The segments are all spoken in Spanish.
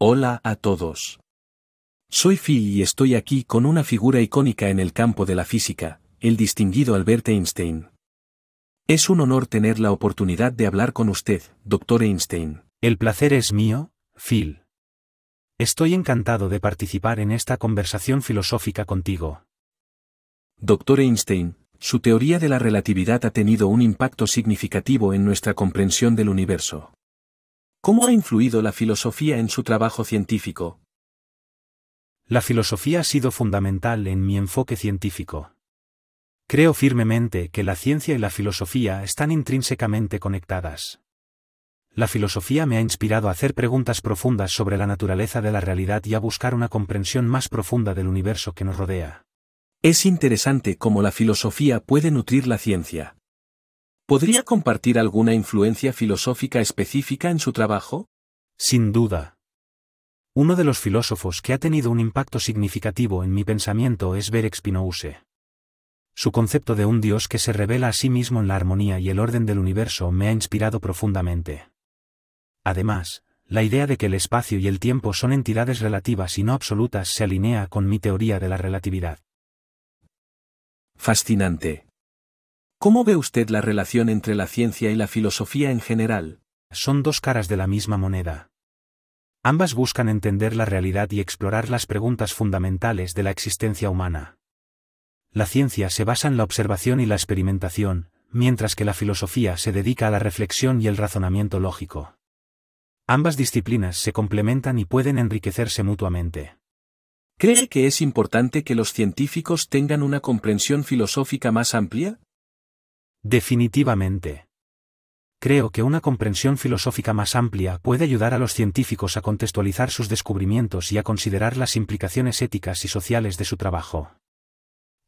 Hola a todos. Soy Phil y estoy aquí con una figura icónica en el campo de la física, el distinguido Albert Einstein. Es un honor tener la oportunidad de hablar con usted, doctor Einstein. El placer es mío, Phil. Estoy encantado de participar en esta conversación filosófica contigo. Doctor Einstein, su teoría de la relatividad ha tenido un impacto significativo en nuestra comprensión del universo. ¿Cómo ha influido la filosofía en su trabajo científico? La filosofía ha sido fundamental en mi enfoque científico. Creo firmemente que la ciencia y la filosofía están intrínsecamente conectadas. La filosofía me ha inspirado a hacer preguntas profundas sobre la naturaleza de la realidad y a buscar una comprensión más profunda del universo que nos rodea. Es interesante cómo la filosofía puede nutrir la ciencia. ¿Podría compartir alguna influencia filosófica específica en su trabajo? Sin duda. Uno de los filósofos que ha tenido un impacto significativo en mi pensamiento es Berek Spinoza. Su concepto de un Dios que se revela a sí mismo en la armonía y el orden del universo me ha inspirado profundamente. Además, la idea de que el espacio y el tiempo son entidades relativas y no absolutas se alinea con mi teoría de la relatividad. Fascinante. ¿Cómo ve usted la relación entre la ciencia y la filosofía en general? Son dos caras de la misma moneda. Ambas buscan entender la realidad y explorar las preguntas fundamentales de la existencia humana. La ciencia se basa en la observación y la experimentación, mientras que la filosofía se dedica a la reflexión y el razonamiento lógico. Ambas disciplinas se complementan y pueden enriquecerse mutuamente. ¿Cree que es importante que los científicos tengan una comprensión filosófica más amplia? Definitivamente. Creo que una comprensión filosófica más amplia puede ayudar a los científicos a contextualizar sus descubrimientos y a considerar las implicaciones éticas y sociales de su trabajo.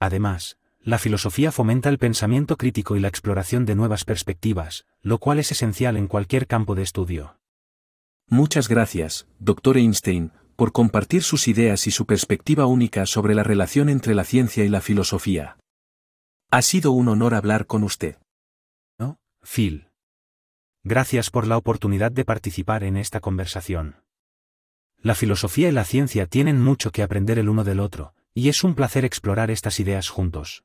Además, la filosofía fomenta el pensamiento crítico y la exploración de nuevas perspectivas, lo cual es esencial en cualquier campo de estudio. Muchas gracias, Doctor Einstein, por compartir sus ideas y su perspectiva única sobre la relación entre la ciencia y la filosofía. Ha sido un honor hablar con usted. ¿No? Phil. Gracias por la oportunidad de participar en esta conversación. La filosofía y la ciencia tienen mucho que aprender el uno del otro, y es un placer explorar estas ideas juntos.